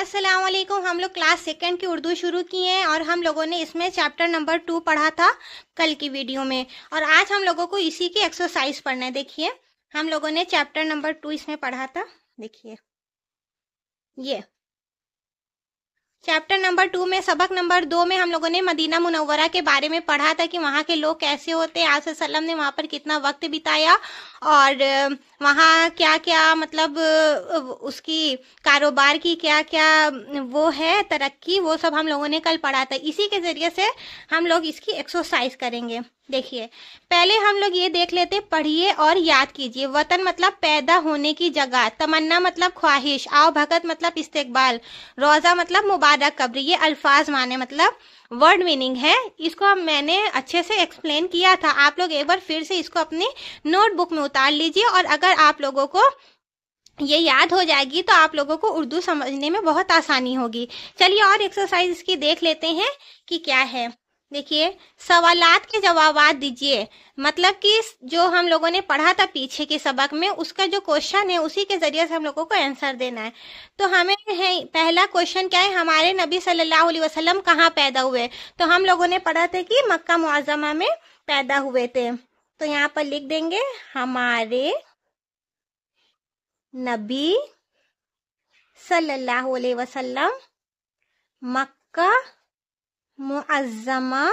असलम हम लोग class second की उर्दू शुरू की है और हम लोगों ने इसमें चैप्टर नंबर टू पढ़ा था कल की वीडियो में और आज हम लोगों को इसी की एक्सरसाइज पढ़ना है देखिए हम लोगों ने चैप्टर नंबर टू इसमें पढ़ा था देखिए ये चैप्टर नंबर टू में सबक नंबर दो में हम लोगों ने मदीना मुनवरा के बारे में पढ़ा था कि वहाँ के लोग कैसे होते आज सल्लम ने वहाँ पर कितना वक्त बिताया और वहाँ क्या क्या मतलब उसकी कारोबार की क्या क्या वो है तरक्की वो सब हम लोगों ने कल पढ़ा था इसी के ज़रिए से हम लोग इसकी एक्सरसाइज करेंगे देखिए पहले हम लोग ये देख लेते पढ़िए और याद कीजिए वतन मतलब पैदा होने की जगह तमन्ना मतलब ख्वाहिश आओ भगत मतलब इस्तेकबाल रोज़ा मतलब मुबारक कब्री ये अल्फाज माने मतलब वर्ड मीनिंग है इसको मैंने अच्छे से एक्सप्लेन किया था आप लोग एक बार फिर से इसको अपनी नोटबुक में उतार लीजिए और अगर आप लोगों को ये याद हो जाएगी तो आप लोगों को उर्दू समझने में बहुत आसानी होगी चलिए और एक्सरसाइज इसकी देख लेते हैं कि क्या है देखिए सवालात के जवाब दीजिए मतलब कि जो हम लोगों ने पढ़ा था पीछे के सबक में उसका जो क्वेश्चन है उसी के जरिए से हम लोगों को आंसर देना है तो हमें है पहला क्वेश्चन क्या है हमारे नबी सल्लल्लाहु अलैहि वसल्लम कहाँ पैदा हुए तो हम लोगों ने पढ़ा था कि मक्का मुआजमा में पैदा हुए थे तो यहाँ पर लिख देंगे हमारे नबी सल्लल्लाहु वसलम मक्का मुआजमा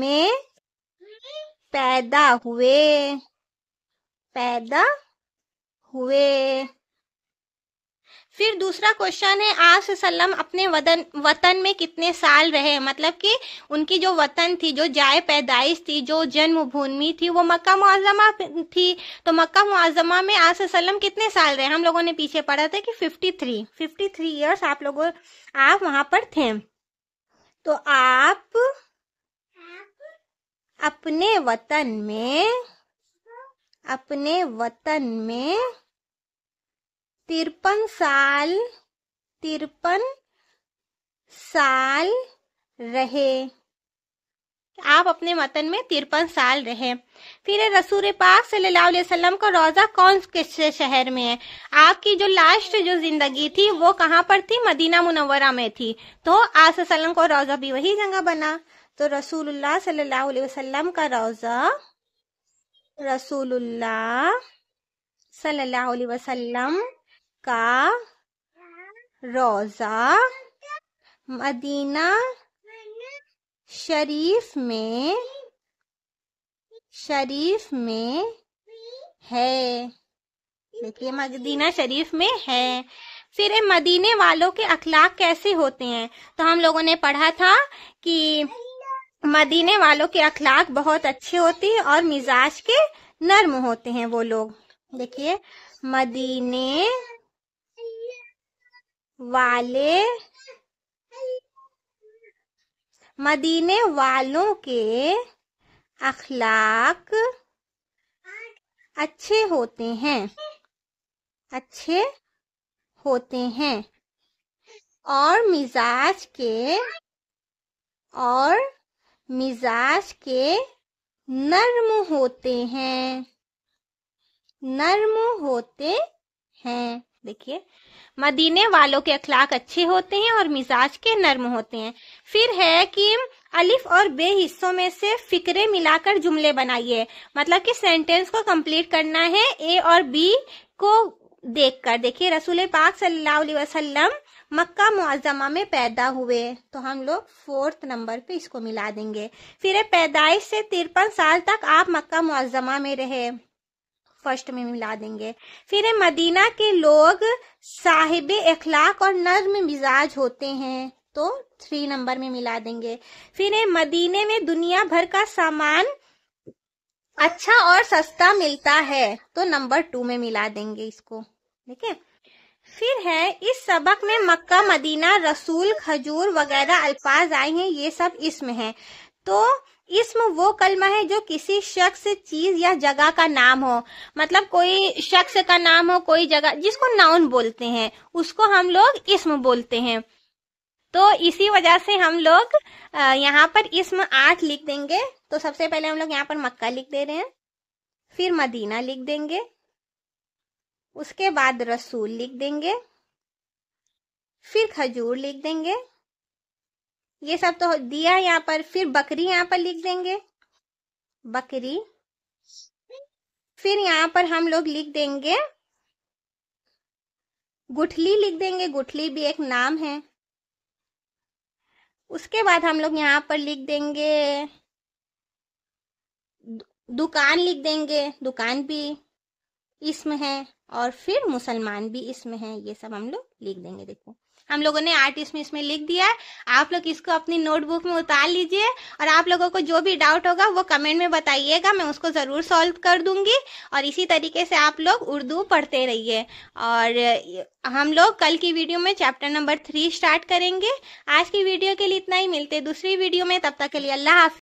में पैदा हुए पैदा हुए फिर दूसरा क्वेश्चन है आप सल्लम अपने वतन वतन में कितने साल रहे मतलब कि उनकी जो वतन थी जो जाय पैदाइश थी जो जन्मभूमि थी वो मक्का मुआजमा थी तो मक्का मुआजमा में आप सल्लम कितने साल रहे हम लोगों ने पीछे पढ़ा था कि 53 53 इयर्स आप लोगों आप वहां पर थे तो आप अपने वतन में अपने वतन में तिरपन साल तिरपन साल रहे आप अपने वतन में तिरपन साल रहे फिर रसूल पाक सल्लल्लाहु अलैहि वसल्लम का रोजा कौन किस शहर में है आपकी जो लास्ट जो जिंदगी थी वो कहाँ पर थी मदीना मुनवरा में थी तो आज का रोजा भी वही जगह बना तो रसूलुल्लाह सल्लल्लाहु अलैहि वसल्लम का रोजा रसूलुल्लाह सल्लल्लाहु अलैहि वसल्लम का रोजा मदीना शरीफ में शरीफ में है देखिए मदीना शरीफ में है फिर मदीने वालों के अखलाक कैसे होते हैं तो हम लोगों ने पढ़ा था कि मदीने वालों के अखलाक बहुत अच्छे होते हैं और मिजाज के नर्म होते हैं वो लोग देखिए मदीने वाले मदीने वालों के अखलाक अच्छे होते हैं अच्छे होते हैं और मिजाज के और मिजाज के नर्म होते हैं नर्म होते हैं देखिए मदीने वालों के अखलाक अच्छे होते हैं और मिजाज के नर्म होते हैं फिर है कि अलिफ और बे हिस्सों में से फिक्रे मिलाकर जुमले बनाइए मतलब कि सेंटेंस को कंप्लीट करना है ए और बी को देखकर देखिए रसूल पाक सल्लल्लाहु अलैहि वसल्लम मक्का मुआजमा में पैदा हुए तो हम लोग फोर्थ नंबर पे इसको मिला देंगे फिर पैदाइश से तिरपन साल तक आप मक्का मुआजमा में रहे फर्स्ट में मिला देंगे फिर मदीना के लोग साहिब अखलाक और नर्म मिजाज होते हैं तो थ्री नंबर में मिला देंगे फिर मदीने में दुनिया भर का सामान अच्छा और सस्ता मिलता है तो नंबर टू में मिला देंगे इसको ठीक है फिर है इस सबक में मक्का मदीना रसूल खजूर वगैरह अल्फाज आए हैं ये सब इसमें है तो इसम वो कलमा है जो किसी शख्स चीज या जगह का नाम हो मतलब कोई शख्स का नाम हो कोई जगह जिसको नाउन बोलते हैं उसको हम लोग इसम बोलते हैं तो इसी वजह से हम लोग यहाँ पर इसम आठ लिख देंगे तो सबसे पहले हम लोग यहाँ पर मक्का लिख दे रहे हैं फिर मदीना लिख देंगे उसके बाद रसूल लिख देंगे फिर खजूर लिख देंगे ये सब तो दिया यहाँ पर फिर बकरी यहाँ पर लिख देंगे बकरी फिर यहाँ पर हम लोग लिख देंगे गुठली लिख देंगे गुठली भी एक नाम है उसके बाद हम लोग यहाँ पर लिख देंगे दुकान लिख देंगे दुकान भी इसमें है और फिर मुसलमान भी इसमें है ये सब हम लोग लिख देंगे देखो हम लोगों ने आर्ट इसमें इसमें लिख दिया है आप लोग इसको अपनी नोटबुक में उतार लीजिए और आप लोगों को जो भी डाउट होगा वो कमेंट में बताइएगा मैं उसको ज़रूर सॉल्व कर दूंगी और इसी तरीके से आप लोग उर्दू पढ़ते रहिए और हम लोग कल की वीडियो में चैप्टर नंबर थ्री स्टार्ट करेंगे आज की वीडियो के लिए इतना ही मिलते दूसरी वीडियो में तब तक के लिए अल्लाह हाफि